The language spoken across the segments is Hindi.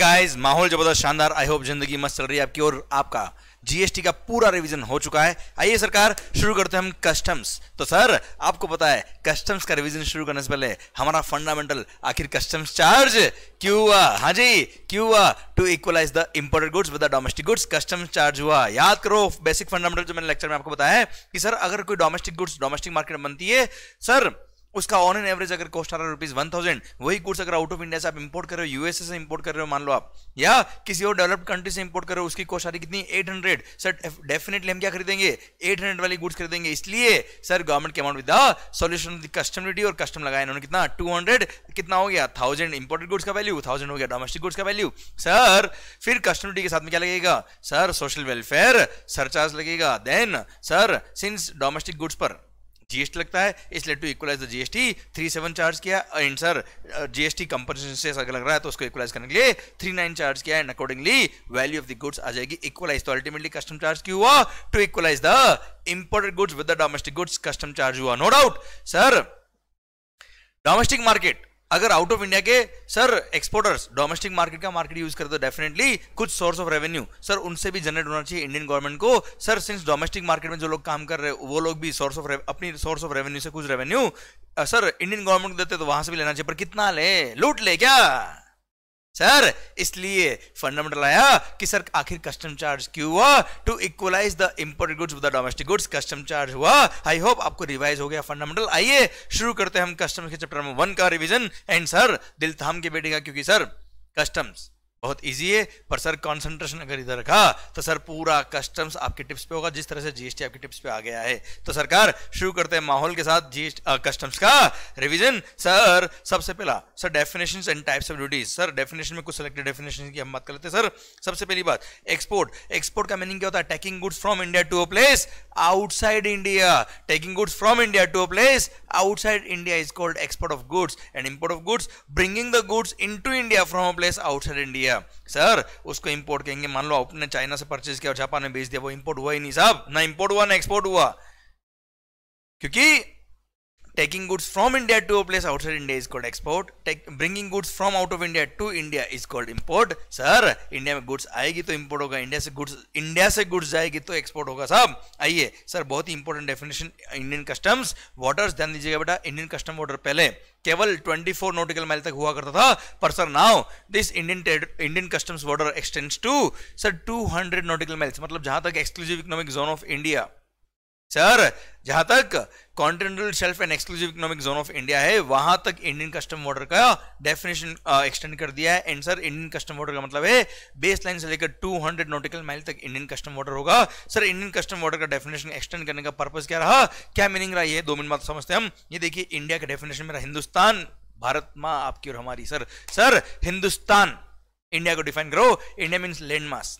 गाइस माहौल जबरदस्त शानदार आई होप जिंदगी मस्त चल रही है आपकी और आपका जीएसटी का पूरा रिवीजन हो चुका है आइए सरकार शुरू करते हैं हम कस्टम्स तो सर आपको पता है कस्टम्स का रिवीजन शुरू करने से पहले हमारा फंडामेंटल आखिर कस्टम्स चार्ज क्यों हुआ हाँ जी क्यों हुआ to equalise the imported goods with the domestic goods customs charge हुआ याद करो बेसिक फंडामेंटल जो मैंने लेक्चर में आपको बताया कि सर अगर कोई डोमेस्टिक गुड्स डोमेस्टिक मार्केट बनती है सर उसका ऑन एन एवरेज अगर कॉस्ट आ रहा है रुपीज वन थाउजेंड वही गुड्स अगर आउट ऑफ इंडिया से आप इंपोर्ट कर रहे हो यूएसए से इंपोर्ट कर रहे हो मान लो आप या किसी और डेवलप्ड कंट्री से इंपोर्ट कर रहे हो उसकी कॉस्ट आ रही कितनी एट हंड्रेड सर डेफिनेटली हम क्या खरीदेंगे एट हंड्रेड वाली गुड्स खरीदेंगे इसलिए सर गवर्नमेंट के amount with the solution custom duty और कस्टम लगाया उन्होंने कितना टू हंड्रेड कितना हो गया थाउजेंड इंपोर्टेड गुड्स का वैल्यू थाउजेंड हो गया डोमेस्टिक गुड्स का वैल्यू सर फिर कस्टम ड्यूटी के साथ में क्या लगेगा सर सोशल वेलफेयर सरचार्ज लगेगा then sir since domestic goods पर जीएसटी लगता है इसलिए to equalise the GST three seven charge किया एंड सर जीएसटी कंपनसेशन से अगर लग रहा है तो उसको इक्वलाइज करने के लिए थ्री नाइन चार्ज किया and accordingly value of the goods आ जाएगी इक्वलाइज तो अल्टीमेटली कस्टम चार्ज क्यों हुआ to equalise the imported goods with the domestic goods custom charge हुआ no doubt sir domestic market अगर आउट ऑफ इंडिया के सर एक्सपोर्टर्स डोमेस्टिक मार्केट का मार्केट यूज करते तो डेफिनेटली कुछ सोर्स ऑफ रेवेन्यू सर उनसे भी जनरेट होना चाहिए इंडियन गवर्नमेंट को सर सिंस डोमेस्टिक मार्केट में जो लोग काम कर रहे हैं वो लोग भी सोर्स ऑफ अपनी सोर्स ऑफ रेवेन्यू से कुछ रेवेन्यू सर इंडियन गवर्नमेंट को देते तो वहां से भी लेना चाहिए पर कितना ले लूट ले क्या सर इसलिए फंडामेंटल आया कि सर आखिर कस्टम चार्ज क्यों हुआ to equalise the import goods with the domestic goods custom charge हुआ आई होप आपको रिवाइज हो गया फंडामेंटल आइए शुरू करते हैं हम कस्टम्स के चैप्टर नंबर वन का रिवीजन एंड सर दिल थाम के बैठेगा क्योंकि सर कस्टम्स बहुत इजी है पर सर कंसंट्रेशन अगर इधर रखा तो सर पूरा कस्टम्स आपके टिप्स पे होगा जिस तरह से जीएसटी आपके टिप्स पे आ गया है तो सरकार शुरू करते हैं माहौल के साथ जीएसटी कस्टम्स का रिवीजन सर सबसे पहला sir definitions and types of duties sir definition में कुछ सिलेक्टेड डेफिनेशन की हम बात कर लेते हैं सर सबसे पहली बात एक्सपोर्ट एक्सपोर्ट का मीनिंग क्या होता है taking goods from India to a place outside India taking goods from India to a place outside India is called export of goods and import of goods bringing the goods in to India from a place outside India दिया सर उसको इंपोर्ट कहेंगे मान लो आपने चाइना से परचेज किया और जापान में बेच दिया वो इंपोर्ट हुआ ही नहीं साहब ना इंपोर्ट हुआ ना एक्सपोर्ट हुआ क्योंकि taking goods from India to a place outside India is called export. Take, bringing goods from out of India to India is called import. Sir, India में goods आएगी तो import होगा India से goods India से goods जाएगी तो export होगा सब आइए Sir, बहुत ही important definition. Indian customs waters ध्यान दीजिएगा बेटा Indian कस्टम वाटर पहले केवल 24 नॉटिकल माइल तक हुआ करता था पर sir now this Indian Indian customs border extends to sir 200 nautical miles मतलब जहां तक exclusive economic zone of India sir जहां तक continental shelf and exclusive economic zone of India है वहां तक इंडियन कस्टम वॉर्डर का डेफिनेशन एक्सटेंड कर दिया है and sir Indian custom border का मतलब है बेस लाइन से लेकर 200 नोटिकल माइल तक इंडियन कस्टम ऑर्डर होगा सर इंडियन कस्टम ऑर्डर का डेफिनेशन एक्सटेंड करने का पर्पज क्या रहा क्या मीनिंग रहा है दो मिनट बात समझते हम ये देखिए इंडिया का डेफिनेशन मेरा हिंदुस्तान भारत माँ आपकी और हमारी सर सर हिंदुस्तान इंडिया को डिफाइन करो इंडिया मीन्स लैंड मास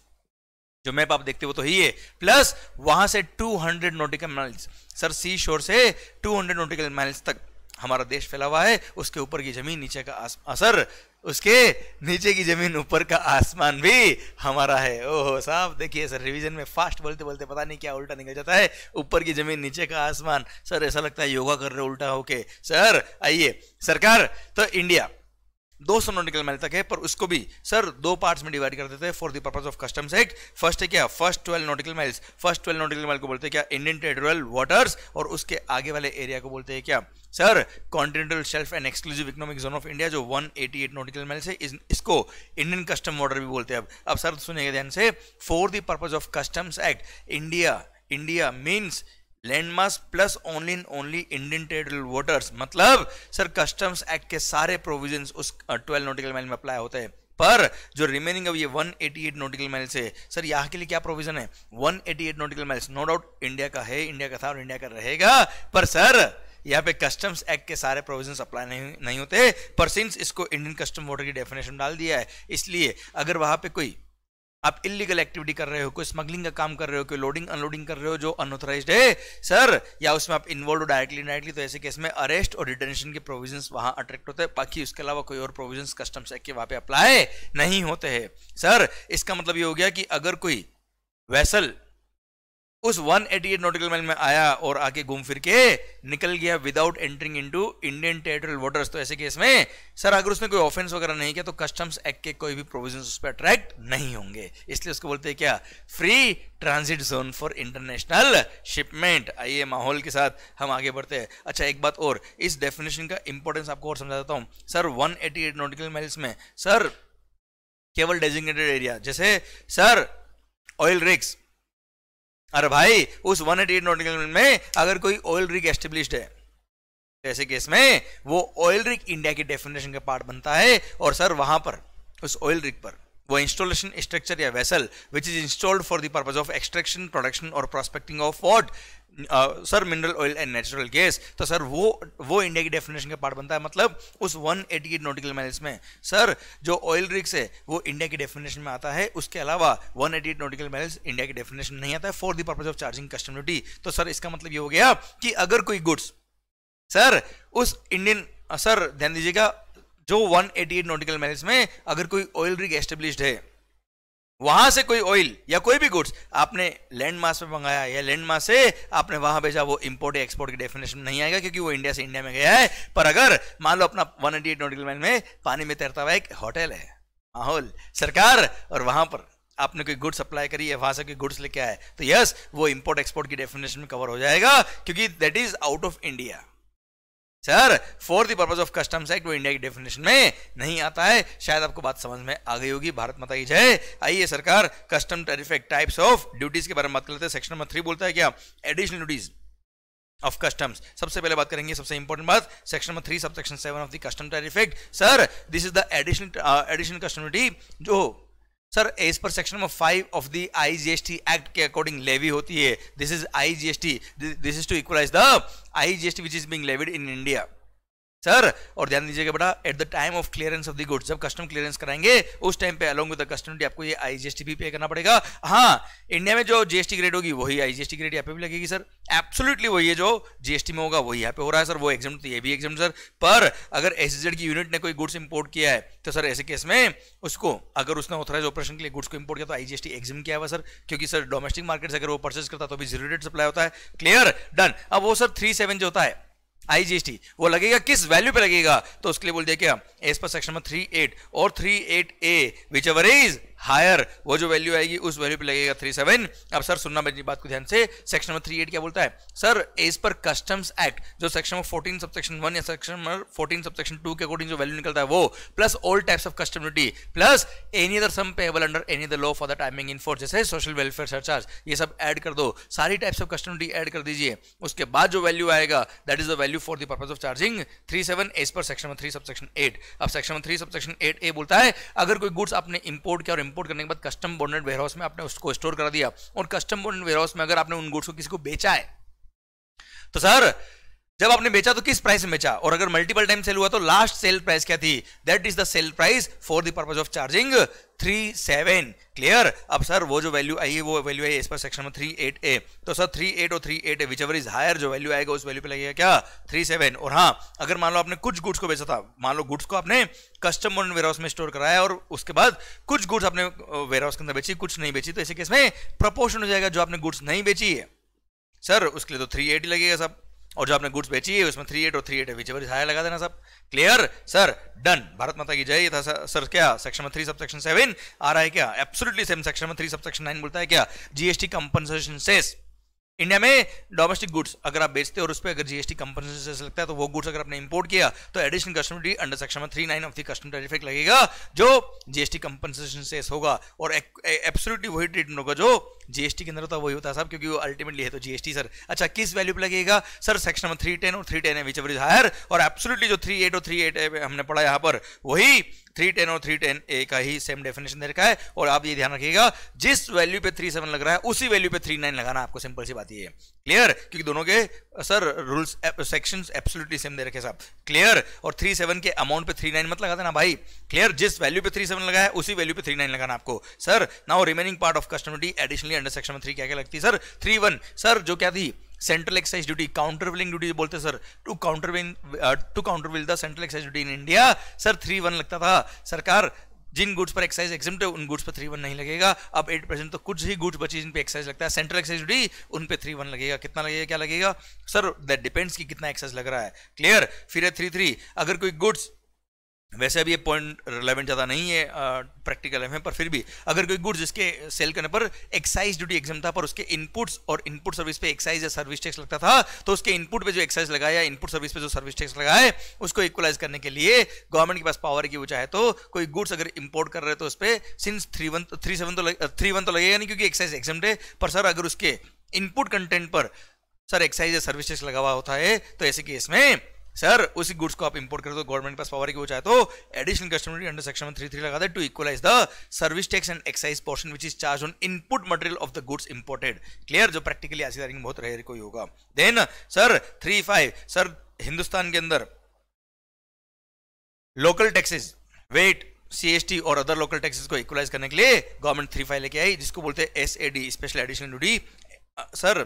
जो मैप आप देखते हो तो ही है प्लस वहां से 200 नोटिकल माइल्स सर सी शोर से 200 नोटिकल माइल्स तक हमारा देश फैला हुआ है उसके ऊपर की जमीन नीचे का असर उसके नीचे की जमीन ऊपर का आसमान भी हमारा है ओहो साहब देखिए सर रिवीजन में फास्ट बोलते बोलते पता नहीं क्या उल्टा निकल जाता है ऊपर की जमीन नीचे का आसमान सर ऐसा लगता है योगा कर रहे उल्टा होके सर आइए सरकार तो इंडिया दो सौ नॉटिकल माइल तक है पर उसको भी सर दो पार्ट्स में डिवाइड कर देते हैं for the purpose of customs act first है क्या first twelve nautical miles first twelve nautical mile को बोलते हैं क्या इंडियन टेरिटोरियल वाटर्स और उसके आगे वाले एरिया को बोलते हैं क्या sir continental shelf and exclusive economic zone of India जो 188 नोटिकल माइल्स है इस, इसको इंडियन कस्टम बॉर्डर भी बोलते हैं अब अब सर सुनिएगा ध्यान से for the purpose of customs act India India means landmark plus only in only Indian territorial voters मतलब सर कस्टम्स एक्ट के सारे प्रोविजन उस ट्वेल्व नोटिकल माइल में अप्लाई होते हैं पर जो रिमेनिंग अब ये 188 नोटिकल माइल्स है सर यहाँ के लिए क्या प्रोविजन है 188 nautical miles no doubt India का है इंडिया का था और इंडिया का रहेगा पर सर यहाँ पे कस्टम्स एक्ट के सारे प्रोविजन अप्लाई नहीं नहीं होते पर सिंस इसको इंडियन कस्टम वोटर की डेफिनेशन डाल दिया है इसलिए अगर वहां पे कोई आप इलीगल एक्टिविटी कर रहे हो कोई स्मगलिंग का काम कर रहे हो कोई लोडिंग अनलोडिंग कर रहे हो जो अनऑथोराइज है सर या उसमें आप इन्वॉल्व हो डायरेक्टली डायरेक्टली तो ऐसे केस में अरेस्ट और डिटेंशन के प्रोविजंस वहां अट्रैक्ट होते हैं बाकी उसके अलावा कोई और प्रोविजंस कस्टम्स एक्ट के वहां पे अप्लाई नहीं होते हैं सर इसका मतलब ये हो गया कि अगर कोई वैसल उस 188 नॉटिकल माइल में आया और आके घूम फिर के निकल गया without entering into Indian territorial waters तो ऐसे केस में सर अगर उसने कोई ऑफेंस वगैरह नहीं किया तो कस्टम्स एक्ट के कोई भी प्रोविजन उस पर अट्रैक्ट नहीं होंगे इसलिए उसको बोलते हैं क्या free transit zone for international shipment आइए माहौल के साथ हम आगे बढ़ते हैं अच्छा एक बात और इस डेफिनेशन का इंपॉर्टेंस आपको और समझा देता हूँ सर वन नॉटिकल माइल्स में सर केवल डेजिग्नेटेड एरिया जैसे सर ऑयल रिक्स अरे भाई उस वन एट एट नॉटिकल में अगर कोई ऑयल रिग एस्टेब्लिश है ऐसे केस में वो ऑयल रिग इंडिया की डेफिनेशन का पार्ट बनता है और सर वहां पर उस ऑयल रिग पर वो इंस्टॉलेशन स्ट्रक्चर या vessel which is installed for the purpose of extraction production और prospecting of what sir mineral oil and natural gas तो सर वो वो इंडिया की डेफिनेशन का पार्ट बनता है मतलब उस 188 एटी एट नोटिकल माइल्स में सर जो ऑयल रिक्स है वो इंडिया की डेफिनेशन में आता है उसके अलावा 188 eighty eight nautical miles India की डेफिनेशन नहीं आता है for the purpose of charging custom duty तो सर इसका मतलब ये हो गया कि अगर कोई गुड्स सर उस इंडियन सर uh, ध्यान दीजिएगा जो 188 नॉटिकल माइल्स में अगर कोई ऑयल रिग एस्टेब्लिश्ड है वहां से कोई ऑयल या कोई भी गुड्स आपने लैंड मास में मंगाया या लैंड मास से आपने वहां भेजा वो इंपोर्ट या एक्सपोर्ट की डेफिनेशन नहीं आएगा क्योंकि वो इंडिया से इंडिया में गया है पर अगर मान लो अपना 188 नोटिकल माइल में पानी में तैरता हुआ एक होटल है माहौल सरकार और वहां पर आपने कोई गुड्स अप्लाई करी है वहां से कोई गुड्स लेके आए तो यस वो इंपोर्ट एक्सपोर्ट की डेफिनेशन में कवर हो जाएगा क्योंकि that is out of India sir for the purpose of customs act वो इंडिया की डेफिनेशन में नहीं आता है शायद आपको बात समझ में आ गई होगी भारत माता की जय आइए सरकार custom tariff act types of duties के बारे में बात कर लेते हैं सेक्शन नंबर थ्री बोलता है क्या एडिशनल ड्यूटीज ऑफ कस्टम्स सबसे पहले बात करेंगे सबसे इंपॉर्टेंट बात section number three sub section seven of the custom tariff act sir this is the additional additional custom duty जो sir as per section number five of the IGST act के अकॉर्डिंग लेवी होती है this is IGST this is to equalise the IGST which is being levied in India sir और ध्यान दीजिएगा बड़ा at the time of clearance of the goods जब कस्टम क्लियरेंस कराएंगे उस टाइम पे अलोंग विद कस्टम डी आपको ये आईजीएसटी भी पे करना पड़ेगा हाँ इंडिया में जो जीएसटी ग्रेड होगी वही आईजीएसटी ग्रेड यहाँ पे भी लगेगी सर एब्सोल्युटली वही है जो जीएसटी में होगा वही यहाँ पे हो रहा है सर वो एग्जाम तो ये भी एग्जाम सर पर अगर एस की यूनिट ने कोई गुड्स इंपोर्ट किया है तो सर ऐसे केस में उसको अगर उसने ऑथराइज ऑपरेशन के लिए गुड्स को इंपोर्ट किया तो आईजीएसटी एग्जाम किया हुआ सर क्योंकि सर डोमेस्टिक मार्केट से अगर वो परचेस करता तो भी जीरो रेट सप्लाई होता है क्लियर डन अब वो सर थ्री सेवन जो होता है आईजीएसटी वो लगेगा किस वैल्यू पे लगेगा तो उसके लिए बोल दिया क्या as per section number three eight और three eight A whichever is higher वो जो वैल्यू आएगी उस वैल्यू पे लगेगा थ्री सेवन अब सर सुनना मेरी बात को ध्यान से सेक्शन नंबर थ्री एट क्या बोलता है sir as per customs act जो section number fourteen sub section one या section number fourteen sub section two के अकॉर्डिंग जो वैल्यू निकलता है वो plus all types of custom duty plus any other sum payable under any other law for the time being in force जैसे सोशल वेलफेयर सरचार्ज ये सब एड कर दो सारी types of custom duty add कर दीजिए उसके बाद जो वैल्यू आएगा that is the value for the purpose of charging three seven as per section number three sub section eight अब section number three sub section eight A बोलता है अगर कोई गुड्स आपने इंपोर्ट किया और इंपोर्ट करने के बाद कस्टम बॉन्डेड वेयरहाउस में आपने उसको स्टोर कर दिया और कस्टम बॉन्डेड वेयरहाउस में अगर आपने उन गुड्स को किसी को बेचा है तो सर जब आपने बेचा तो किस प्राइस में बेचा और अगर मल्टीपल टाइम सेल हुआ तो लास्ट सेल प्राइस क्या थी that is the sale price for the purpose of charging three seven clear अब सर वो जो वैल्यू आई है वो वैल्यू आई इस पर सेक्शन में थ्री एट ए तो सर थ्री एट और three eight A whichever is higher जो वैल्यू आएगा उस वैल्यू पे लगेगा क्या थ्री सेवन और हाँ अगर मान लो आपने कुछ गुड्स को बेचा था मान लो गुड्स को आपने कस्टम ऑन वेयरहाउस में स्टोर कराया और उसके बाद कुछ गुड्स आपने वेयरहाउस के अंदर बेची कुछ नहीं बेची तो ऐसे केस में प्रपोर्शन हो जाएगा जो आपने गुड्स नहीं बेची है सर उसके लिए तो थ्री एट लगेगा सब और जो आपने गुड्स बेची है उसमें थ्री एट और थ्री एट है विचेवर हायर लगा देना सब क्लियर सर डन भारत माता की जय था सर, क्या सेक्शन में थ्री सब सेक्शन सेवन आ रहा है क्या एब्सोल्युटली सेम सेक्शन में थ्री सब सेक्शन नाइन बोलता है क्या जीएसटी कंपनसेशन सेस इंडिया में डोमेस्टिक गुड्स अगर आप बेचते हो और उस पर अगर जीएसटी कंपनसेशन सेस लगता है तो वो गुड्स अगर आपने इंपोर्ट किया तो additional custom duty under section में three nine of the custom tariff लगेगा जो जीएसटी कंपनसेशन सेस होगा और एब्सोल्युटली वही ट्रीटमेंट होगा जो जीएसटी के अंदर होता तो वही होता है साहब क्योंकि वो अल्टीमेटली है तो जीएसटी सर अच्छा किस वैल्यू पे लगेगा sir section number three ten और थ्री टेन है विच एवर इज हायर और एब्सोल्युटली जो थ्री एट और थ्री एट हमने पढ़ा यहाँ पर वही थ्री टेन और थ्री टेन ए का ही सेम डेफिनेशन दे रखा है और आप ये ध्यान रखिएगा जिस वैल्यू पे थ्री सेवन लग रहा है उसी वैल्यू पे थ्री नाइन लगाना आपको सिंपल सी बात ये क्लियर क्योंकि दोनों के sir rules sections absolutely same दे रखे साहब क्लियर और थ्री सेवन के अमाउंट पे थ्री नाइन मत लगा देना भाई क्लियर जिस वैल्यू पे थ्री सेवन लगा है उसी वैल्यू पे थ्री नाइन लगाना आपको sir now remaining part of custom duty additionally under section में थ्री क्या क्या लगती है सर थ्री वन सर जो क्या थी central excise duty countervailing duty बोलते sir to countervail to countervail the central excise duty in India sir three one लगता था सरकार जिन गुड्स पर एक्साइज एक्सम है उन गुड्स पर थ्री वन नहीं लगेगा अब एट परसेंट तो कुछ ही गुड्स बची जिन पे एक्साइज लगता है सेंट्रल एक्साइज डी उन पे थ्री वन लगेगा कितना लगेगा क्या लगेगा सर दैट डिपेंड्स कि कितना एक्साइज लग रहा है क्लियर फिर है थ्री थ्री अगर कोई गुड्स वैसे अभी ये पॉइंट रिलेवेंट ज़्यादा नहीं है प्रैक्टिकल है पर फिर भी अगर कोई गुड्स जिसके सेल करने पर एक्साइज ड्यूटी एग्जाम था पर उसके इनपुट्स और इनपुट सर्विस पे एक्साइज या सर्विस टैक्स लगता था तो उसके इनपुट पे जो एक्साइज लगाया इनपुट सर्विस पे जो सर्विस टैक्स लगाए उसको इक्वलाइज करने के लिए गवर्नमेंट के पास पावर की वो चाहे तो कोई गुड्स अगर इम्पोर्ट कर रहे तो उस पर since three one three seven तो थ्री वन तो लगेगा नहीं क्योंकि एक्साइज एग्जाम है पर सर अगर उसके इनपुट कंटेंट पर सर एक्साइज या सर्विस टैक्स लगा हुआ होता है तो ऐसे केस में सर उसी गुड्स को आप इंपोर्ट कर दो गवर्नमेंट के पास पावर की वो चाहे तो एडिशनल कस्टमरी अंडर सेक्शन में थ्री थ्री लगा दे to equalise the service tax and excise portion which is charge on input material of the goods imported clear जो प्रैक्टिकली ऐसी तारीख बहुत रेयर कोई होगा then sir three five sir Hindustan के अंदर लोकल टैक्सेज वेट सीएसटी और अदर लोकल टैक्सेस को इक्वलाइज करने के लिए गवर्नमेंट थ्री फाइव लेके आई जिसको बोलते हैं SAD special additional duty sir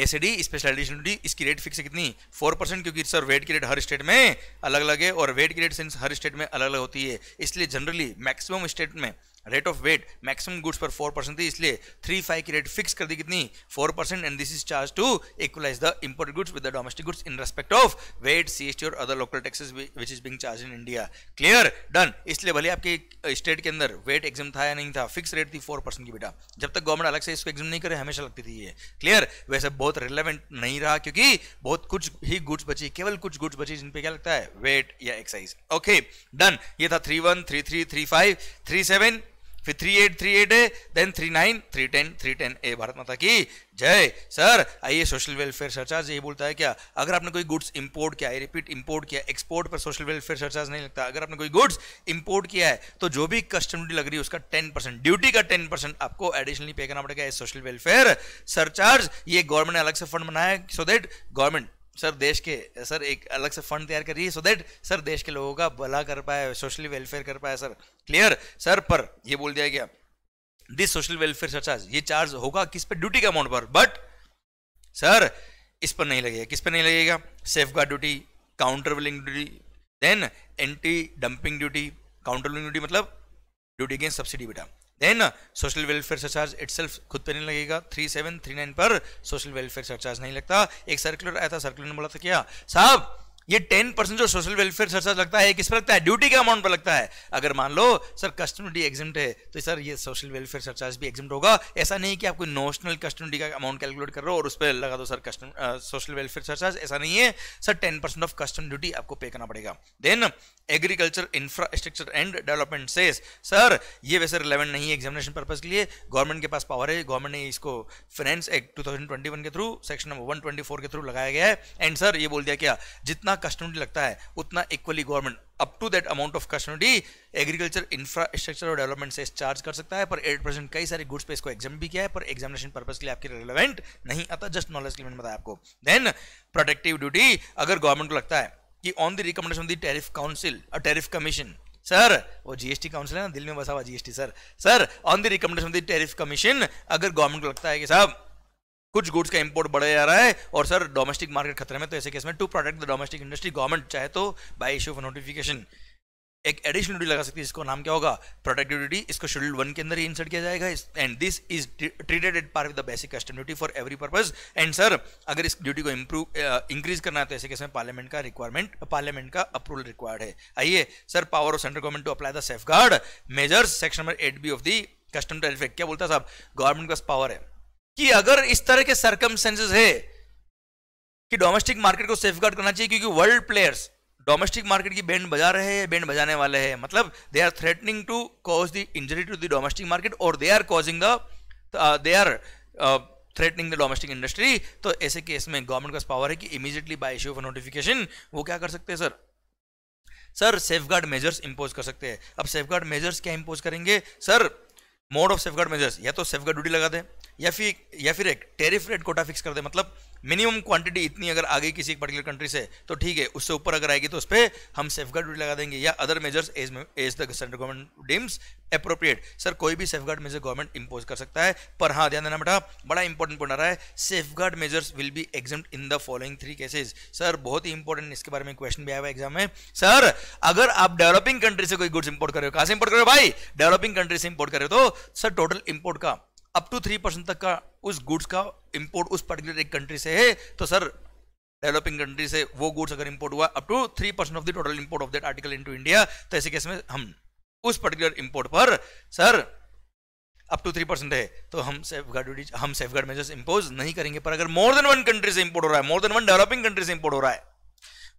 SD special additional duty इसकी रेट फिक्स है कितनी फोर परसेंट क्योंकि सर वेट की रेट हर स्टेट में अलग अलग है और वेट की रेट हर स्टेट में अलग अलग होती है इसलिए जनरली मैक्सिमम स्टेट में rate of VAT maximum goods पर फोर परसेंट थी इसलिए थ्री फाइव की रेट फिक्स कर दी कितनी four percent and this is charge to equalise the import goods with the domestic goods in respect of VAT C S T और other local taxes which is being charge in India clear done इसलिए भले आपके स्टेट के अंदर वेट एग्जाम था या नहीं था फिक्स रेट थी फोर परसेंट की बेटा जब तक गवर्नमेंट अलग से इसको एग्जाम नहीं करे हमेशा लगती थी ये क्लियर वैसे बहुत रिलेवेंट नहीं रहा क्योंकि बहुत कुछ ही गुड्स बची केवल कुछ गुड्स बची जिनपे क्या लगता है वेट या एक्साइज ओके डन ये था three one three three three five three seven फिर three eight three eight then three nine three ten three ten A Bharat माता की जय सर आइए सोशल वेलफेयर सरचार्ज यही बोलता है क्या अगर आपने कोई गुड्स इंपोर्ट किया आई रिपीट इंपोर्ट किया एक्सपोर्ट पर सोशल वेलफेयर सरचार्ज नहीं लगता अगर आपने कोई गुड्स इंपोर्ट किया है तो जो भी कस्टम ड्यूटी लग रही है उसका टेन परसेंट ड्यूटी का टेन परसेंट आपको एडिशनली पे करना पड़ेगा सोशल वेलफेयर सरचार्ज ये गवर्नमेंट ने अलग से फंड बनाया सो देट गवर्नमेंट सर देश के सर एक अलग से फंड तैयार करिए सो देट सर देश के लोगों का भला कर पाए सोशली वेलफेयर कर पाए सर क्लियर सर पर ये बोल दिया गया दिस सोशल वेलफेयर सरचार्ज ये चार्ज होगा किस पे ड्यूटी के अमाउंट पर बट सर इस पर नहीं लगेगा किस पर नहीं लगेगा safeguard duty countervailing duty then anti dumping duty countervailing duty मतलब ड्यूटी अगेंस्ट सब्सिडी बेटा then social welfare surcharge it खुद पे नहीं लगेगा थ्री सेवन थ्री नाइन पर सोशल वेलफेयर सरचार्ज नहीं लगता एक सर्कुलर आया था सर्कुलर ने बोला था क्या साहब ये टेन परसेंट जो सोशल वेलफेयर सर सर लगता है किस पर लगता है ड्यूटी के अमाउंट पर लगता है अगर मान लो सर ड्यूटी एग्जिम्ट है तो सर ये सोशल वेलफेयर सरचार्ज भी एग्जिम्ट होगा ऐसा नहीं कि आपको नोशनल ड्यूटी का अमाउंट कैलकुलेट कर रहे हो और उस पर लगा दो sir custom social welfare surcharge ऐसा नहीं है sir ten percent of custom duty आपको पे करना पड़ेगा then agriculture infrastructure and development cess sir ये वैसे रिलेवेंट नहीं है एग्जामिनेशन पर्पज के लिए गवर्नमेंट के पास पावर है गवर्नमेंट ने इसको फाइनेंस एक्ट टू के थ्रू सेक्शन नंबर वन के थ्रू लगाया गया है एंड सर ये बोल दिया क्या जितना जितना कस्टमरी लगता है उतना equally government up to that amount of customary agriculture infrastructure और डेवलपमेंट से चार्ज कर सकता है पर एट परसेंट कई सारे गुड्स पे इसको एग्जाम भी किया है पर एग्जामिनेशन पर्पज के लिए आपके रिलेवेंट नहीं आता जस्ट नॉलेज के बताया आपको देन प्रोटेक्टिव ड्यूटी अगर गवर्नमेंट को लगता है कि on the recommendation of the tariff council uh tariff commission sir वो जीएसटी काउंसिल है ना दिल में बसा हुआ GST sir sir on the recommendation of the tariff commission अगर गवर्नमेंट को लगता है कि साहब कुछ गुड्स का इंपोर्ट बढ़ा जा रहा है और सर डोमेस्टिक मार्केट खतरे में तो ऐसे केस में to protect the domestic industry government चाहे तो बाई इश्यू ऑफ नोटिफिकेशन एक एडिशनल ड्यूटी लगा सकती है इसको नाम क्या होगा प्रोटेक्टिव ड्यूटी इसको शेड्यूल वन के अंदर ही इंसर्ट किया जाएगा and this is treated at par with the basic custom duty for every purpose and sir अगर इस ड्यूटी को इंप्रूव इंक्रीज करना है तो ऐसे केस में पार्लियामेंट का रिक्वायरमेंट पार्लियामेंट का अप्रूवल रिक्वायर्ड है आइए sir power of central government to apply the safeguard measures section number eight B of the custom tariff क्या बोलता है साहब गवर्नमेंट का पास पावर है कि अगर इस तरह के सर्कमस्टेंसेज है कि डोमेस्टिक मार्केट को सेफ करना चाहिए क्योंकि वर्ल्ड प्लेयर्स डोमेस्टिक मार्केट की बैंड बजा रहे हैं बैंड बजाने वाले हैं मतलब they are threatening to cause the injury to the domestic market और they are causing the they are threatening the domestic industry तो ऐसे केस में गवर्नमेंट का पावर है कि immediately by issue of notification वो क्या कर सकते हैं sir sir safeguard measures impose कर सकते हैं अब सेफ गार्ड मेजर्स क्या इंपोज करेंगे sir mode of safeguard measures या तो सेफ गार्ड ड्यूटी लगा दें या फिर या फिर एक टेरिफ रेट कोटा फिक्स कर दे मतलब मिनिमम क्वांटिटी इतनी अगर आ गई किसी एक पर्टिकुलर कंट्री से तो ठीक है उससे ऊपर अगर आएगी तो उस पर हम सेफ गार्ड लगा देंगे या other measures as as the central government deems appropriate sir कोई भी safeguard measure government impose कर सकता है पर हाँ ध्यान देना बेटा बड़ा इंपॉर्टेंट पॉइंट आ रहा है safeguard measures will be exam in the following three cases sir बहुत ही इंपॉर्टेंट इसके बारे में क्वेश्चन भी आया हुआ एग्जाम में सर अगर आप डेवलपिंग कंट्री से कोई गुड्स इंपोर्ट कर रहे हो कहाँ से इंपोर्ट कर रहे हो भाई डेवलपिंग कंट्री से इंपोर्ट कर रहे हो तो सर टोटल इंपोर्ट का अप टू थ्री परसेंट तक का उस गुड्स का इंपोर्ट उस पर्टिकुलर एक कंट्री से है तो सर डेवलपिंग कंट्री से वो गुड्स अगर इंपोर्ट हुआ up to three percent of the total import of that article into India तो ऐसे केस में हम उस पर्टिकुलर इंपोर्ट पर sir up to three percent है तो हम सेफ गार्ड हम सेफ गार्ड मेजर्स इंपोज नहीं करेंगे पर अगर मोर देन वन कंट्री से इंपोर्ट हो रहा है more than one developing country से इंपोर्ट हो रहा है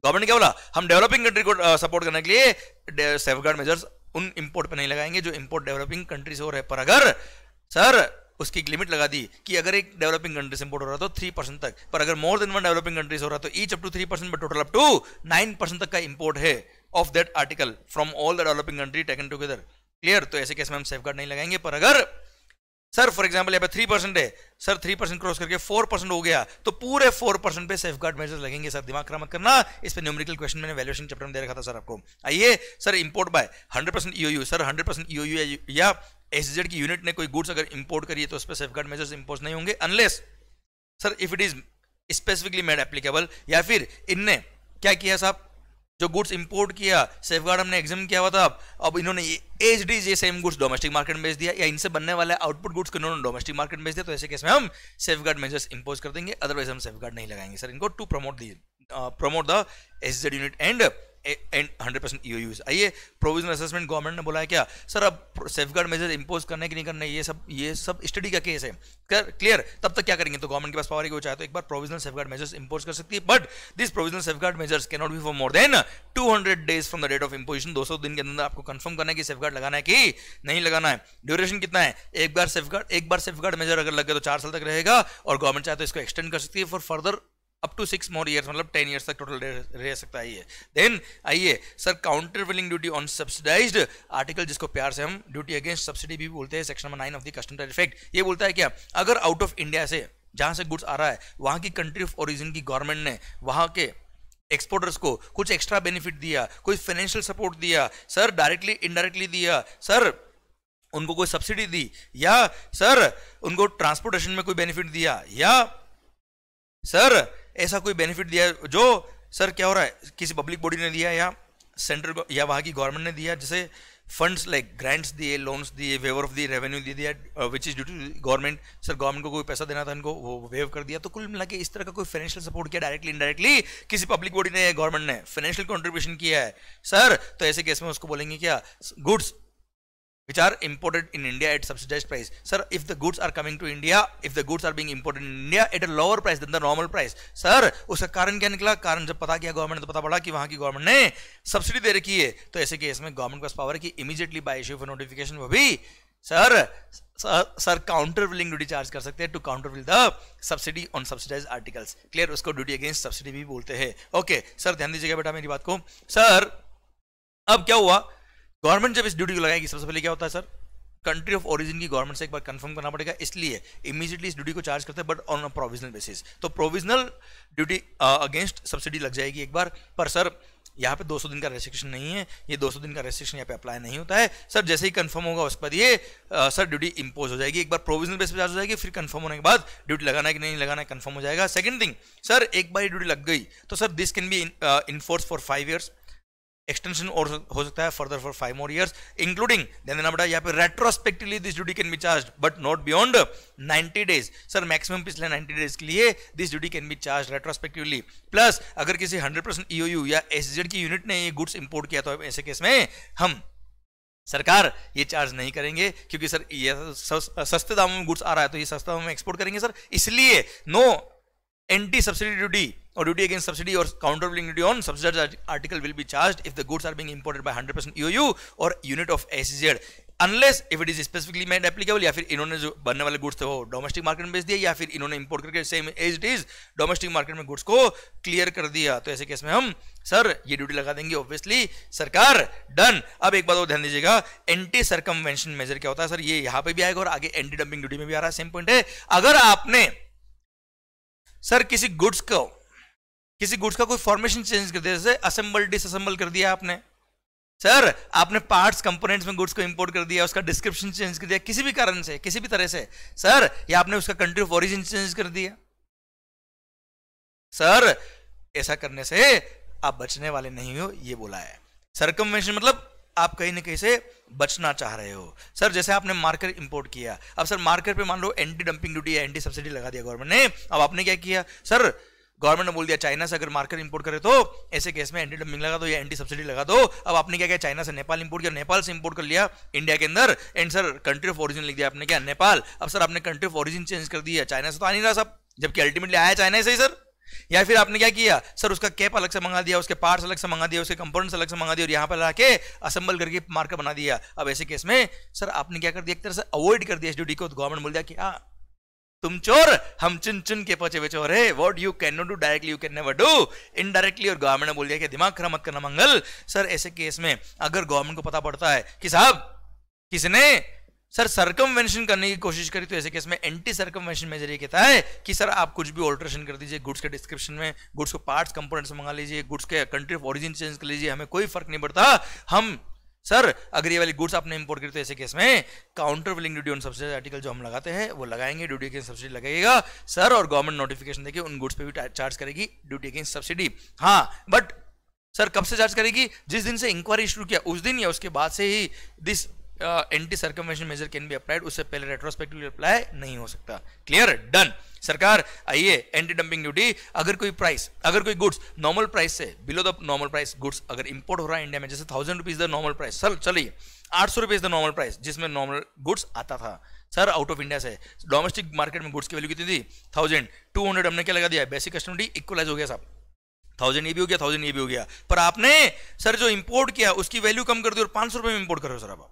गवर्नमेंट क्या बोला हम डेवलपिंग कंट्री को सपोर्ट uh, करने के लिए सेफ गार्ड मेजर्स उन इंपोर्ट पर नहीं लगाएंगे जो इंपोर्ट डेवलपिंग कंट्री से हो रहे पर अगर सर उसकी लिमिट लगा दी कि अगर एक डेवलपिंग तो कंट्री से हो रहा तो थ्री परसेंट तक पर अगर more than one developing country हो रहा तो each up to three percent total up to nine percent तक का इम्पोर्ट है of that article from all the developing country taken together clear तो ऐसे केस में हम सेफ गार्ड नहीं लगाएंगे पर अगर सर फॉर एग्जाम्पल यहाँ पे थ्री परसेंट है सर थ्री परसेंट क्रॉस करके फोर परसेंट हो गया तो पूरे फोर परसेंट पे सेफ गार्ड मेजर्स लगेंगे सर दिमाग खराब मत करना इस पे न्यूमेरिकल क्वेश्चन मैंने वैल्यूएशन चैप्टर में दे रखा था सर आपको आइए sir import by hundred percent EOU sir hundred percent EOU या एस की यूनिट ने कोई गुड्स अगर इंपोर्ट करिए तो उस पर सेफ गार्ड मेजर्स इंपोज नहीं होंगे unless sir if it is specifically made applicable या फिर इनने क्या किया साहब जो गुड्स इंपोर्ट किया सेफ गार्ड हमने एग्जाम किया हुआ था अब अब इन्होंने एच डी ये सेम गुड्स डोमेस्टिक मार्केट में बेच दिया या इनसे बनने वाले आउटपुट गुड्स को इन्होंने डोमेस्टिक मार्केट में बेच दिया तो ऐसे केस में हम सेफ गार्ड मेजर्स इंपोज कर देंगे अदरवाइज हम सेफ गार्ड नहीं लगाएंगे सर इनको to promote the promote the S Z unit and and hundred percent आइए प्रोविजनल असेसमेंट गवर्नमेंट ने बोला है क्या सर अब सेफ गार्ड मेजर इंपोज करने की नहीं करने ये सब ये सब स्टडी का केस है कर, क्लियर तब तक क्या करेंगे तो गवर्नमेंट के पास पावर है वो चाहे तो एक बार provisional safeguard measures impose कर सकती है but this provisional safeguard measures not be for more than two hundred days from the date of imposition दो सौ दिन के अंदर आपको कन्फर्म करना है कि सेफ गार्ड लगाना है कि नहीं लगाना है ड्यूरेशन कितना है एक बार सेफ गार्ड एक बार सेफ गार्ड मेजर अगर लग गया तो चार साल तक रहेगा और गवर्नमेंट चाहे तो इसको एक्सटेंड कर सकती है for further up to six more year मतलब टेन ईयर्स तक टोटल रह सकता है ये देन आइए sir countervailing duty on subsidise article जिसको प्यार से हम ड्यूटी अगेंस्ट सब्सिडी भी बोलते हैं section number nine of the customer effect ये बोलता है क्या अगर आउट ऑफ इंडिया से जहाँ से गुड्स आ रहा है वहाँ की कंट्री ऑफ ओरिजिन की गवर्नमेंट ने वहाँ के एक्सपोर्टर्स को कुछ एक्स्ट्रा बेनिफिट दिया कोई फाइनेंशियल सपोर्ट दिया सर डायरेक्टली इनडायरेक्टली दिया सर उनको कोई सब्सिडी दी या सर उनको ट्रांसपोर्टेशन में कोई बेनिफिट दिया या सर ऐसा कोई बेनिफिट दिया जो सर क्या हो रहा है किसी पब्लिक बॉडी ने दिया या सेंट्रल या वहाँ की गवर्नमेंट ने दिया जैसे फंड्स लाइक ग्रांट्स दिए लोन्स दिए वेवर ऑफ दी रेवेन्यू दे दिया which is due to government sir government को कोई पैसा देना था इनको वो वेव कर दिया तो कुल मिला के इस तरह का कोई फाइनेंशियल सपोर्ट किया डायरेक्टली इनडायरेक्टली किसी पब्लिक बॉडी ने गवर्नमेंट ने फाइनेंशियल कॉन्ट्रीब्यूशन किया है सर तो ऐसे केस में उसको बोलेंगे क्या goods which are imported in India at subsidized price. Sir, if the goods are coming to India, if the goods are being imported in India at a lower price than the normal price, sir, उसका कारण क्या निकला कारण जब पता किया गवर्नमेंट ने तो पता पड़ा कि वहां की गवर्नमेंट ने सब्सिडी दे रखी है तो ऐसे केस में गवर्नमेंट के पास पावर है कि immediately by issue for notification वो भी sir sir countervailing duty charge कर सकते हैं to countervail the subsidy on subsidized articles clear उसको ड्यूटी अगेंस्ट सब्सिडी भी बोलते हैं ओके सर ध्यान दीजिएगा बेटा मेरी बात को सर अब क्या हुआ गवर्नमेंट जब इस ड्यूटी को लगाएगी सबसे पहले क्या होता है सर कंट्री ऑफ ओरिजिन की गवर्नमेंट से एक बार कंफर्म करना पड़ेगा इसलिए इमीजिएटली इस ड्यूटी को चार्ज करते हैं बट ऑन प्रोविजनल बेसिस तो प्रोविजनल ड्यूटी अगेंस्ट सब्सिडी लग जाएगी एक बार पर सर यहाँ पे 200 दिन का रेस्ट्रिक्शन नहीं है ये 200 दिन का रेस्ट्रिक्शन यहाँ पे अप्लाई नहीं होता है सर जैसे ही कंफर्म होगा उस पर ये आ, सर ड्यूटी इंपोज हो जाएगी एक बार प्रोविजनल बेस पे चार्ज हो जाएगी फिर कंफर्म होने के बाद ड्यूटी लगाना है कि नहीं लगाना है कंफर्म हो जाएगा सेकंड थिंग सर एक बार ये ड्यूटी लग गई तो sir this can be enforce for five years extension और हो सकता है further for five more years including ध्यान देना यहाँ पे retrospectively this duty can be charge but not beyond 90 days sir maximum पिछले 90 डेज के लिए this duty can be charge retrospectively plus अगर किसी 100 परसेंट ईओयू या एस की यूनिट ने ये गुड्स इंपोर्ट किया तो ऐसे केस में हम सरकार ये चार्ज नहीं करेंगे क्योंकि सर ये सस्ते दामों में गुड्स आ रहा है तो ये सस्ते दामों में एक्सपोर्ट करेंगे सर इसलिए नो एंटी सब्सिडी ड्यूटी और ड्यूटी against सब्सिडी और countervailing duty on subsidized article will be charged goods the goods are being imported by 100% EOU or unit of SEZ unless if it is specifically made applicable या फिर इन्होंने जो बनने वाले गुड्स थे वो डोमेस्टिक मार्केट में बेच दिया या फिर इन्होंने इंपोर्ट करके same as it is domestic market में गुड्स को क्लियर कर दिया तो ऐसे केस में हम सर ये ड्यूटी लगा देंगे ऑब्वियसली सरकार डन अब एक बात और ध्यान दीजिएगा एंटी सरकमेंशन मेजर क्या होता है सर ये यहाँ पे भी आएगा और आगे एंटी डंपिंग ड्यूटी में भी आ रहा है सेम पॉइंट है अगर आपने सर किसी गुड्स को किसी गुड्स का कोई फॉर्मेशन चेंज कर दिया जैसे असेंबल डिसअसेंबल कर दिया आपने सर आपने पार्ट्स कंपोनेंट्स में गुड्स को इंपोर्ट कर दिया उसका डिस्क्रिप्शन चेंज कर दिया किसी भी कारण से किसी भी तरह से सर या आपने उसका कंट्री ऑफ ऑरिजिन चेंज कर दिया सर ऐसा करने से आप बचने वाले नहीं हो ये बोला है सरकमेंशन मतलब आप कहीं ना कहीं से बचना चाह रहे हो सर जैसे आपने मार्कर इंपोर्ट किया अब सर मार्कर पे मान लो एंटी डंपिंग ड्यूटी या एंटी सब्सिडी लगा दिया गवर्नमेंट ने अब आपने क्या किया सर गवर्नमेंट ने बोल दिया चाइना से अगर मार्कर इंपोर्ट करे तो ऐसे केस में एंटी डंपिंग लगा दो या एंटी सब्सिडी लगा दो अब आपने क्या किया चाइना से नेपाल इंपोर्ट किया नेपाल से इंपोर्ट कर लिया इंडिया के अंदर and sir country of origin लिख दिया आपने क्या नेपाल अब सर आपने कंट्री ऑफ ओरिजिन चेंज कर दिया चाइना से तो आ नहीं रहा सब जबकि अल्टीमेटली आया चाइना से ही सर या फिर आपने क्या किया सर उसका कैप अलग से मंगा दिया उसके पार्ट्स अलग से मंगा दिया उसके कंपोनेंट्स अलग से मंगा दिया और यहाँ पर लाके असेंबल करके मार्कर बना दिया अब ऐसे केस में सर आपने क्या कर दिया एक तरह से अवॉइड कर दिया एसडीडी को तो गवर्नमेंट बोल दिया कि हाँ तुम चोर हम चुन चुन के पचे हुए चोर है what you can not do directly you can never do indirectly और गवर्नमेंट ने बोल दिया कि दिमाग खराब मत करना मंगल सर ऐसे केस में अगर गवर्नमेंट को पता पड़ता है कि साहब किसने सर सरकमवेंशन करने की कोशिश करी तो ऐसे केस में एंटी सरकमवेंशन मेजर ये कहता है कि सर आप कुछ भी ऑल्ट्रेशन कर दीजिए गुड्स के डिस्क्रिप्शन में गुड्स को पार्ट्स कंपोनेंट्स मंगा लीजिए गुड्स के कंट्री ऑफ ऑरिजिन चेंज कर लीजिए हमें कोई फर्क नहीं पड़ता हम सर अगर ये वाली गुड्स आपने इंपोर्ट करी तो ऐसे केस में countervailing duty on subsidy article जो हम लगाते हैं वो लगाएंगे ड्यूटी अगेंस्ट सब्सिडी लगेगा सर और गवर्नमेंट नोटिफिकेशन देखिए उन गुड्स पे भी चार्ज करेगी ड्यूटी अगेंस्ट सब्सिडी हाँ बट सर कब से चार्ज करेगी जिस दिन से इंक्वायरी शुरू किया उस दिन या उसके बाद से ही this anti circumvention measure can be applied उससे पहले रेट्रोस्पेक्टिवली अप्लाई नहीं हो सकता क्लियर डन सरकार आइए एंटी डंपिंग ड्यूटी अगर कोई प्राइस अगर कोई गुड्स नॉर्मल प्राइस से below the normal price goods अगर इंपोर्ट हो रहा है इंडिया में जैसे thousand rupees the normal price sir चलिए आठ सौ रुपीज द नॉर्मल प्राइस जिसमें नॉर्मल गुड्स आता था सर आउट ऑफ इंडिया से डोमेस्टिक मार्केट में गुड्स की वैल्यू कितनी थी थाउजेंड टू हंड्रेड हमने क्या लगा दिया बेसिक कस्टम डी इक्वलाइज हो गया साहब थाउजेंड ये भी हो गया थाउजेंड ये भी हो गया पर आपने सर जो इंपोर्ट किया उसकी वैल्यू कम कर दी और पांच सौ रुपये में इंपोर्ट करो सर आप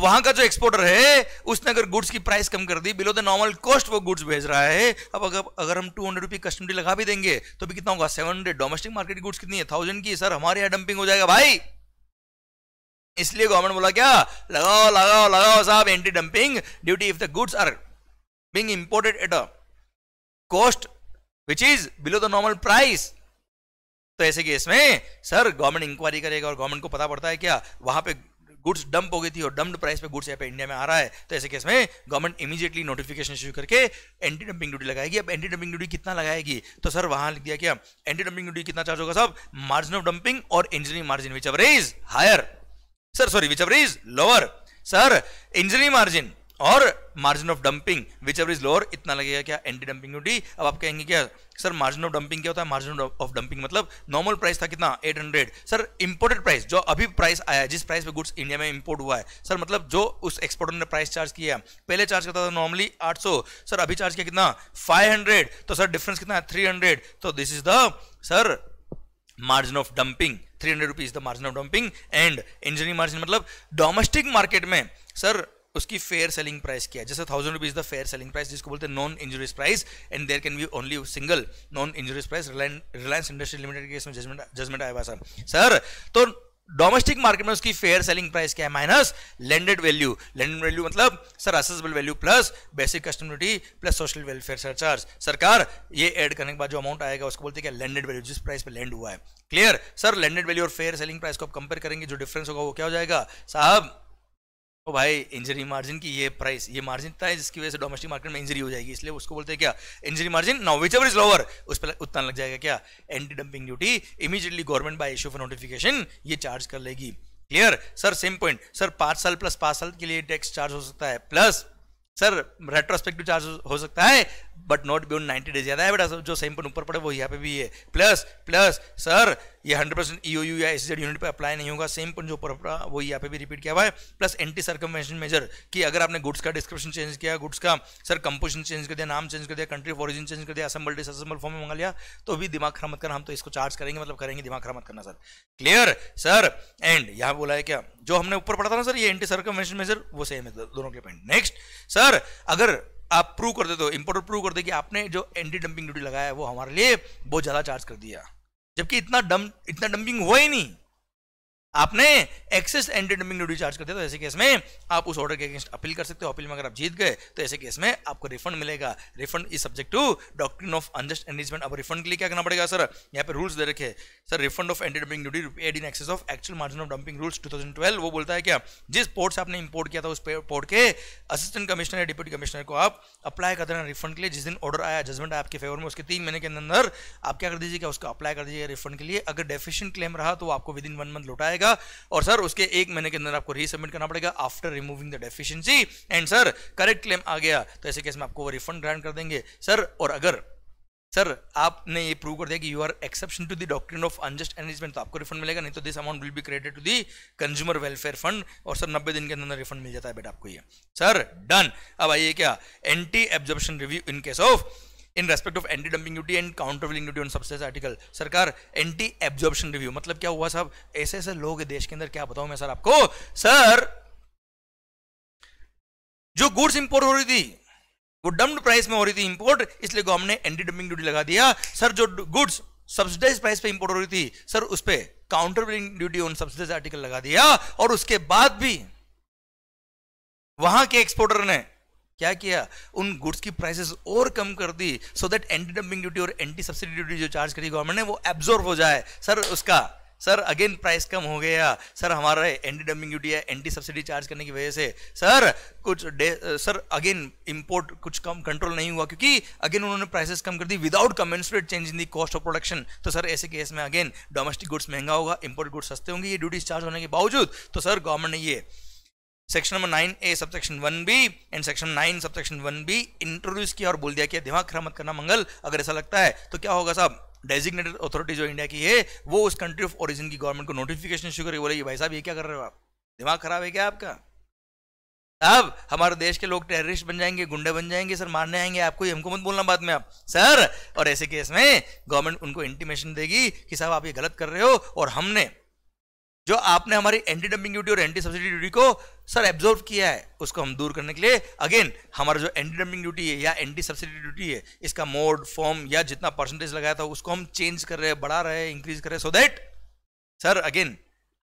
वहां का जो एक्सपोर्टर है उसने अगर गुड्स की प्राइस कम कर दी बिलो द नॉर्मल कॉस्ट वो गुड्स भेज रहा है अब अगर अगर हम टू हंड्रेड रुपी कस्टम लगा भी देंगे तो भी कितना होगा seven hundred domestic market goods कितनी है थाउजेंड की सर हमारे यहाँ डंपिंग हो जाएगा भाई इसलिए गवर्नमेंट बोला क्या लगाओ लगाओ लगाओ साहब anti dumping duty if the goods are being imported at a cost which is below the normal price तो ऐसे केस में सर गवर्नमेंट इंक्वायरी करेगा और गवर्नमेंट को पता पड़ता है क्या वहां पे गुड्स डंप हो गई थी और डम्प्ड प्राइस पे गुड्स यहाँ पे इंडिया में आ रहा है तो ऐसे केस में गवर्नमेंट इमीडिएटली नोटिफिकेशन इशू करके एंटी डंपिंग ड्यूटी लगाएगी अब एंटी डंपिंग ड्यूटी कितना लगाएगी तो सर वहां लिख दिया क्या एंटी डंपिंग ड्यूटी कितना चार्ज होगा सब मार्जिन ऑफ डंपिंग और engineering margin whichever is higher sir sorry whichever is lower sir engineering margin और margin of dumping whichever is lower इतना लगेगा क्या एंटी डंपिंग ड्यूटी अब आप कहेंगे क्या सर मार्जिन ऑफ डंपिंग क्या होता है मार्जिन ऑफ डंपिंग मतलब नॉर्मल प्राइस था कितना 800 सर इंपोर्टेड प्राइस जो अभी प्राइस आया है जिस प्राइस पे गुड्स इंडिया में इंपोर्ट हुआ है सर मतलब जो उस एक्सपोर्टर ने प्राइस चार्ज किया पहले चार्ज करता था नॉर्मली आठ सर अभी चार्ज किया कितना फाइव तो सर डिफरेंस कितना है थ्री तो this is the sir margin of dumping three hundred rupees the margin of dumping and engineering margin मतलब डोमेस्टिक मार्केट में सर उसकी फेयर सेलिंग प्राइस क्या है जैसे thousand rupees the fair selling price जिसको बोलते हैं non injuries price and there can be only single non injuries price Reliance Industry Limited के जजमेंट आया हुआ सर सर तो डोमेस्टिक मार्केट में उसकी फेयर सेलिंग प्राइस क्या है minus landed value landed value मतलब sir assessable value plus basic customs duty plus social welfare surcharge सरकार ये ऐड करने के बाद जो अमाउंट आएगा उसको बोलते हैं क्या लैंडेड वैल्यू जिस प्राइस पे लैंड हुआ है क्लियर सर लैंडेड वैल्यू और फेयर सेलिंग प्राइस को आप कंपेयर करेंगे जो डिफरेंस होगा वो क्या हो जाएगा साहब ओ भाई इंजरी मार्जिन की ये प्राइस ये मार्जिन इतना है जिसकी वजह से डोमेस्टिक मार्केट में इंजरी हो जाएगी इसलिए उसको बोलते हैं क्या injury margin now whichever is lower उस पर उतना लग जाएगा क्या anti dumping duty immediately government by issue for notification ये चार्ज कर लेगी clear sir same point sir पाँच साल प्लस पाँच साल के लिए टैक्स चार्ज हो सकता है प्लस सर रेट्रोस्पेक्टिव चार्ज हो सकता है but not beyond ninety days याद है बेटा जो सेम पर ऊपर पड़े वो यहाँ पे भी है प्लस प्लस सर ये हंड्रेड परसेंट ई यू या एस यूनिट पे अप्लाई नहीं होगा सेम पर जो ऊपर पड़ा वो यहाँ पे भी रिपीट किया हुआ है प्लस एंटी सरकमवेंशन मेजर कि अगर आपने गुड्स का डिस्क्रिप्शन चेंज किया गुड्स का सर कंपोजिशन चेंज कर दिया नाम चेंज कर दिया कंट्री ऑरिजिन चेंज कर दिया असम्बल डिसम्बल फॉर्म में मंगा लिया तो भी दिमाग खराब मत करना हम तो इसको चार्ज करेंगे मतलब करेंगे दिमाग खराब मत करना सर क्लियर सर एंड यहाँ बोला है क्या जो हमने ऊपर पढ़ा था ना सर ये एंटी सरकमवेंशन मेजर वो सेम है दोनों के पॉइंट नेक्स्ट सर अगर आप प्रूव कर देते हो इंपोर्टर प्रूव कर दे कि आपने जो एंटी डंपिंग ड्यूटी लगाया है वो हमारे लिए बहुत ज़्यादा चार्ज कर दिया जबकि इतना डम इतना डंपिंग हुआ ही नहीं आपने excess anti dumping duty charge कर दिया तो ऐसे केस में आप उस ऑर्डर के अगेंस्ट अपील कर सकते हो अपील में अगर आप जीत गए तो ऐसे केस में आपको रिफंड मिलेगा refund is subject to doctrine of unjust enrichment अब रिफंड के लिए क्या करना पड़ेगा सर यहाँ पे रूल्स दे रखे sir refund of anti dumping duty paid in excess of actual margin of dumping rules to वो बोलता है क्या जिस पोर्ट से आपने इंपोर्ट किया था उस पोर्ट के असिस्टेंट कमिश्नर या डिप्यूटी कमिश्नर को आप अप्लाई कर देना रिफंड के लिए जिस दिन ऑर्डर आया जजमेंट आया आपके फेवर में उसके तीन महीने के अंदर आप क्या कर दीजिएगा उसका अप्लाई कर दीजिए रिफंड के लिए अगर डेफिशिएंट क्लेम रहा तो आपको विद इन वन मंथ लौटाएगा पड़ेगा और सर उसके एक महीने के अंदर आपको रीसबमिट करना पड़ेगा after removing the deficiency and sir correct claim आ गया तो ऐसे केस में आपको रिफंड ग्रांट कर देंगे सर और अगर सर आपने ये प्रूव कर दिया कि you are exception to the doctrine of unjust enrichment तो आपको रिफंड मिलेगा नहीं तो this amount will be credit to the consumer welfare fund और सर 90 दिन के अंदर रिफंड मिल जाता है बेटा आपको ये सर डन अब आइए क्या anti absorption review in case of in respect of anti dumping duty and countervailing duty on subsidised article सरकार एंटी एब्जॉर्प्शन रिव्यू मतलब क्या हुआ सब ऐसे ऐसे लोग देश के अंदर क्या बताऊं मैं सर आपको सर जो गुड्स इंपोर्ट हो रही थी वो डम्ड प्राइस में हो रही थी इंपोर्ट इसलिए गवर्नमेंट ने एंटी डंपिंग ड्यूटी लगा दिया सर जो गुड्स सब्सिडाइज प्राइस पे इंपोर्ट हो रही थी सर उस पर countervailing duty on subsidise article लगा दिया और उसके बाद भी वहां के एक्सपोर्टर ने क्या किया उन गुड्स की प्राइसेस और कम कर दी so that anti dumping duty और एंटी सब्सिडी ड्यूटी जो चार्ज करी गवर्नमेंट ने वो एब्जॉर्व हो जाए सर उसका सर अगेन प्राइस कम हो गया सर हमारा एंटी डंपिंग ड्यूटी है एंटी सब्सिडी चार्ज करने की वजह से सर कुछ डे सर अगेन इंपोर्ट कुछ कम कंट्रोल नहीं हुआ क्योंकि अगेन उन्होंने प्राइसेस कम कर दी without commensurate change in the cost of production तो सर ऐसे केस में अगेन डोमेस्टिक गुड्स महंगा होगा इंपोर्ट गुड्स सस्ते होंगे ये ड्यूटीज चार्ज होने के बावजूद तो सर गवर्नमेंट ने ये section number nine A section one B and section nine section one B introduce किया और बोल दिया कि दिमाग खराब मत करना मंगल अगर ऐसा लगता है तो क्या होगा साहब डेजिग्नेटेड अथॉरिटी जो इंडिया की है वो उस कंट्री ऑफ ओरिजिन की गवर्नमेंट को नोटिफिकेशन शुरू करेगी बोले भाई साहब ये क्या कर रहे हो आप दिमाग खराब है क्या आपका साहब हमारे देश के लोग टेररिस्ट बन जाएंगे गुंडे बन जाएंगे सर मारने आएंगे आपको ही हमको मत बोलना बाद में आप सर और ऐसे केस में गवर्नमेंट उनको इंटीमेशन देगी कि साहब आप ये गलत कर रहे हो और हमने जो आपने हमारी एंटी डंपिंग ड्यूटी और एंटी सब्सिडी ड्यूटी को सर एब्जॉर्व किया है उसको हम दूर करने के लिए अगेन हमारा जो एंटी डंपिंग ड्यूटी है या एंटी सब्सिडी ड्यूटी है इसका मोड फॉर्म या जितना परसेंटेज लगाया था उसको हम चेंज कर रहे हैं बढ़ा रहे हैं इंक्रीज कर रहे हैं सो दैट सर अगेन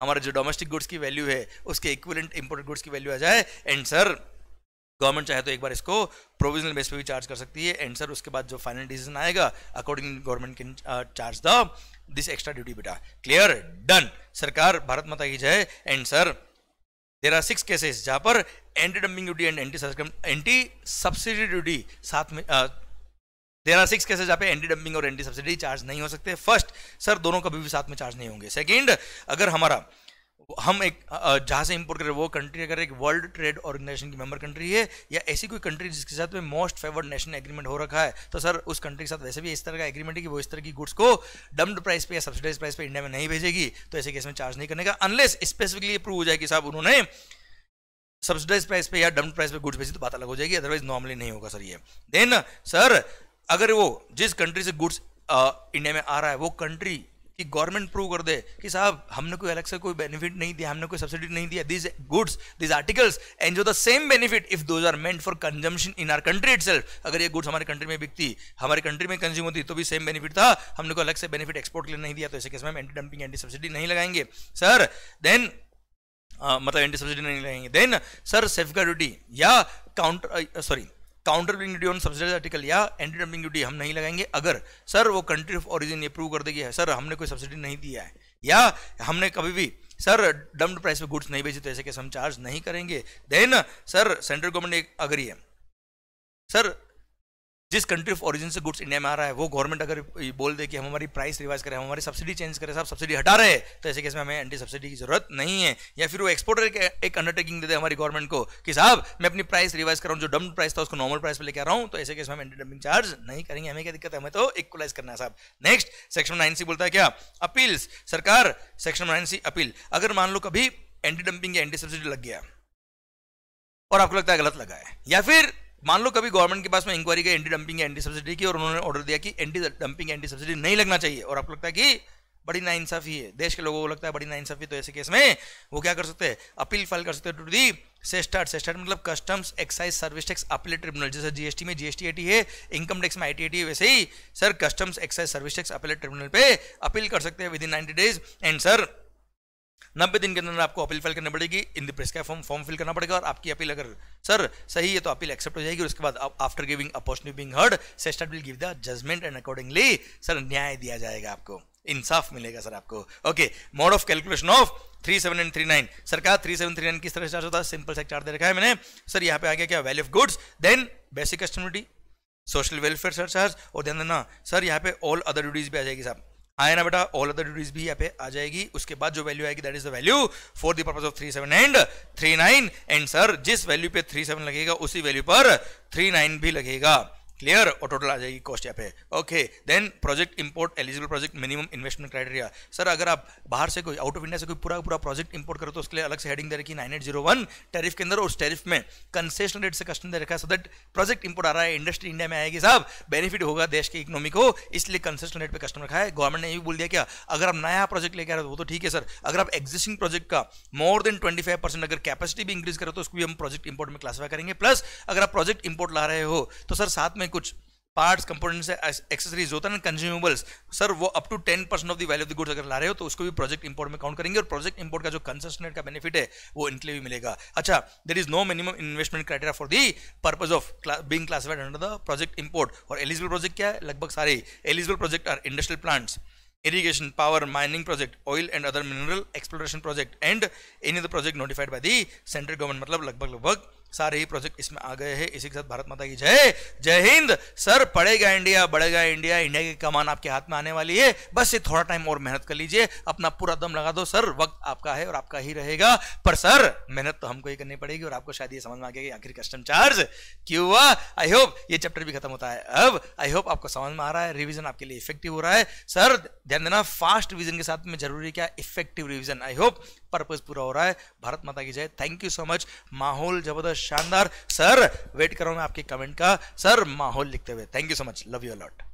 हमारे जो डोमेस्टिक गुड्स की वैल्यू है उसके इक्वलेंट इंपोर्टेड गुड्स की वैल्यू आ जाए एंड सर गवर्नमेंट चाहे तो एक बार इसको प्रोविजनल बेस पे भी चार्ज कर सकती है एंड सर उसके बाद जो फाइनल डिसीजन आएगा according government can charge the this extra duty बेटा क्लियर डन सरकार भारत माता की जय and sir there are six cases जहां पर anti dumping duty and anti anti subsidy duty साथ में आ, देर आर सिक्स केसेज जहाँ पे एंटी डंपिंग और एंटी सब्सिडी चार्ज नहीं हो सकते फर्स्ट सर दोनों कभी भी साथ में चार्ज नहीं होंगे सेकेंड अगर हमारा हम एक जहाँ से इम्पोर्ट कर रहे हैं वो कंट्री अगर एक वर्ल्ड ट्रेड ऑर्गेनाइजेशन की मेंबर कंट्री है या ऐसी कोई कंट्री जिसके साथ में मोस्ट फेवर्ड नेशनल एग्रीमेंट हो रखा है तो सर उस कंट्री के साथ वैसे भी इस तरह का एग्रीमेंट है कि वो इस तरह की गुड्स को डम्ड प्राइस पे या सब्सिडाइज प्राइस पे इंडिया में नहीं भेजेगी तो ऐसे केस में चार्ज नहीं करने का अनलेस स्पेसिफिकली प्रूव हो जाए कि साहब उन्होंने सब्सिडाइज प्राइस पे या डम्ड प्राइस पे गुड्स भेजी तो बात अलग हो जाएगी अदरवाइज नॉर्मली नहीं होगा सर ये देन सर अगर वो जिस कंट्री से गुड्स इंडिया में आ रहा है वो कंट्री कि गवर्नमेंट प्रूव कर दे कि साहब हमने कोई अलग से कोई बेनिफिट नहीं दिया हमने कोई सब्सिडी नहीं दिया this goods this articles enjoy the same benefit if those are meant for consumption in our country it अगर ये गुड्स हमारे कंट्री में बिकती हमारे कंट्री में कंज्यूम होती तो भी सेम बेनिफिट था हमने को अलग से बेनिफिट एक्सपोर्ट के लिए नहीं दिया तो ऐसे केस में एंटी डंपिंग एंटी सब्सिडी नहीं लगाएंगे सर देन मतलब एंटी सब्सिडी नहीं लगाएंगे देन सर सेफ ड्यूटी या counter sorry uh, counter dumping duty on subsidise article या एंटी डंपिंग ड्यूटी हम नहीं लगाएंगे अगर सर वो कंट्री ऑफ ऑरिजिन अप्रूव कर देगी है सर हमने कोई सब्सिडी नहीं दिया है या हमने कभी भी सर डम्ड प्राइस पे गुड्स नहीं बेचे तो ऐसे कैसे हम चार्ज नहीं करेंगे देन सर सेंट्रल गवर्नमेंट एक अग्री है सर जिस कंट्री ऑफ ओरिजिन से गुड्स इंडिया में आ रहा है वो गवर्नमेंट अगर बोल दे कि हम हमारी प्राइस रिवाइज करें हम हमारी सब्सिडी चेंज करें साहब सब्सिडी हटा रहे तो ऐसे केस में हमें एंटी सब्सिडी की जरूरत नहीं है या फिर वो एक्सपोर्टर के एक अंडरटेकिंग दे दे हमारी गवर्नमेंट को कि साहब मैं अपनी प्राइस रिवाइज कर रहा हूँ जो डम्प प्राइस था उसको नॉर्मल प्राइस पर लेकर आ रहा हूँ तो ऐसे केस में हम एंटी डम्पिंग चार्ज नहीं करेंगे हमें क्या दिक्कत है हमें तो इक्वलाइज करना है साहब नेक्स्ट सेक्शन नाइन सी बोलता है क्या अपील सरकार सेक्शन नाइन सी अपील अगर मान लो कभी एंटी डंपिंग या एंटी सब्सिडी लग गया और आपको लगता है गलत लगा है या फिर मान लो कभी गवर्नमेंट के पास में इंक्वायरी गई एंटी डंपिंग एंटी सब्सिडी की और उन्होंने ऑर्डर दिया कि एंटी डंपिंग एंटी सब्सिडी नहीं लगना चाहिए और आपको लगता है कि बड़ी इंसाफी है देश के लोगों को लगता है बड़ी ना इंसाफी तो ऐसे केस में वो क्या कर सकते हैं अपील फाइल कर सकते हैं टू दी सेस्टार्ट सेस्टार्ट मतलब customs excise service tax appeal tribunal जैसे जीएसटी में जीएसटी आई है इनकम टैक्स में आई है वैसे ही sir customs excise service tax appeal tribunal पे अपील कर सकते हैं within ninety days and sir नब्बे दिन के अंदर आपको अपील फाइल करनी पड़ेगी इन द प्रेस का फॉर्म फॉर्म फिल करना पड़ेगा और आपकी अपील अगर सर सही है तो अपील एक्सेप्ट हो जाएगी और उसके बाद after giving opportunity being heard से will give the judgement and accordingly sir न्याय दिया जाएगा आपको इंसाफ मिलेगा सर आपको okay mode of calculation of three seven and three nine sir कहा थ्री सेवन थ्री नाइन किस तरह से चार्ज होता है सिंपल से चार्ज दे रखा है मैंने सर यहाँ पे आ गया क्या value of goods then basic customs duty social welfare sir charge और ध्यान देना सर यहाँ पे ऑल अदर ड्यूटीज भी आ जाएगी साहब आए ना बेटा ऑल अदर ड्यूटीज भी यहाँ पे आ जाएगी उसके बाद जो वैल्यू आएगी that is the value for the purpose of three seven and three nine and sir जिस वैल्यू पे थ्री सेवन लगेगा उसी वैल्यू पर थ्री नाइन भी लगेगा क्लियर और टोटल आ जाएगी कॉस्ट यहाँ पे okay then project import eligible project minimum investment criteria sir अगर आप बाहर से कोई आउट ऑफ इंडिया से कोई पूरा पूरा प्रोजेक्ट इंपोर्ट करो तो उसके लिए अलग से हेडिंग दे रखी nine eight zero one tariff के अंदर उस टेरिफ में कंसेशन रेट से कस्टम दे रखा है सो दट प्रोजेक्ट इंपोर्ट आ रहा है इंडस्ट्री इंडिया में आएगी साहब बेनिफिट होगा देश की इकोनॉमी को इसलिए कंसेशन रेट पर कस्टम रखा है गवर्नमेंट ने ये भी बोल दिया क्या अगर आप नया प्रोजेक्ट लेके आ रहे हो वो तो ठीक है सर अगर आप एक्जिस्टिंग प्रोजेक्ट का more than twenty five percent अगर कैपेसिटी भी इंक्रीज करो तो उसको भी हम प्रोजेक्ट इंपोर्ट में क्लासीफाई करेंगे प्लस अगर आप प्रोजेक्ट इंपोर्ट ला रहे हो तो सर साथ में हैं कुछ पार्ट्स कंपोनेंट्स एक्सेसरीज होता है ना कंज्यूमेबल्स सर वो up to ten percent of the value of the goods अगर ला रहे हो तो उसको भी प्रोजेक्ट इंपोर्ट में काउंट करेंगे और प्रोजेक्ट इंपोर्ट का जो कंसेशन का बेनिफिट है वो इनके भी मिलेगा अच्छा there is no minimum investment criteria for the purpose of being classified under the project import और एलिजिबल प्रोजेक्ट क्या है लगभग सारे eligible project are industrial plants irrigation power mining project oil and other mineral exploration project and any other project notified by the central government मतलब लगभग लगभग लग लग सारे ही प्रोजेक्ट इसमें आ गए हैं इसी के साथ भारत माता की जय जय हिंद सर पड़ेगा इंडिया बढ़ेगा इंडिया इंडिया की कमान आपके हाथ में आने वाली है बस ये थोड़ा टाइम और मेहनत कर लीजिए अपना पूरा दम लगा दो सर वक्त आपका है और आपका ही रहेगा पर सर मेहनत तो हमको ही करनी पड़ेगी और आपको शायद ये समझ में आ गया कि आखिर कस्टम चार्ज क्यों हुआ आई होप ये चैप्टर भी खत्म होता है अब आई होप आपको समझ में आ रहा है रिविजन आपके लिए इफेक्टिव हो रहा है सर ध्यान देना फास्ट रिविजन के साथ में जरूरी क्या effective revision I hope purpose पूरा हो रहा है भारत माता की जय थैंक यू सो मच माहौल जबरदस्त शानदार सर वेट करो मैं आपके कमेंट का सर माहौल लिखते हुए thank you so much love you allot